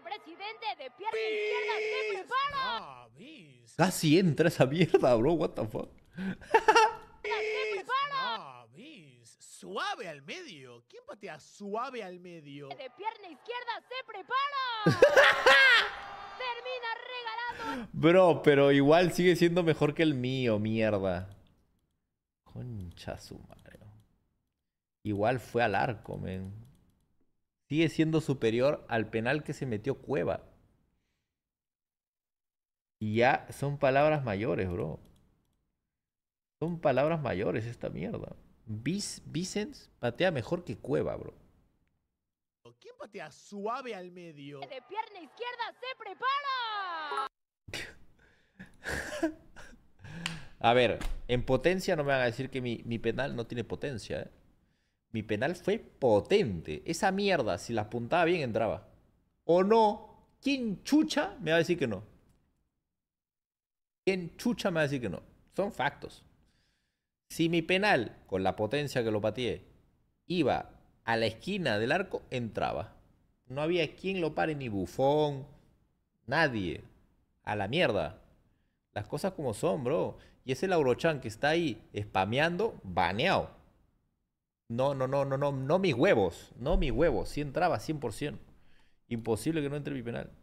Presidente de pierna izquierda se prepara. Ah, Casi entra esa mierda, bro. What the fuck. Ah, suave al medio. ¿Quién patea suave al medio? De pierna izquierda se prepara. termina regalando. Bro, pero igual sigue siendo mejor que el mío, mierda. Concha su madre. Igual fue al arco, men sigue siendo superior al penal que se metió Cueva. Y ya son palabras mayores, bro. Son palabras mayores esta mierda. Vicens patea mejor que Cueva, bro. ¿Quién patea suave al medio? De pierna izquierda se prepara. a ver, en potencia no me van a decir que mi, mi penal no tiene potencia, ¿eh? Mi penal fue potente. Esa mierda, si la apuntaba bien, entraba. O no. ¿Quién chucha me va a decir que no? ¿Quién chucha me va a decir que no? Son factos. Si mi penal, con la potencia que lo pateé, iba a la esquina del arco, entraba. No había quien lo pare, ni bufón, nadie. A la mierda. Las cosas como son, bro. Y ese Laurochan que está ahí spameando, baneado. No, no, no, no, no, no mis huevos. No mis huevos. Si entraba 100%. Imposible que no entre mi penal.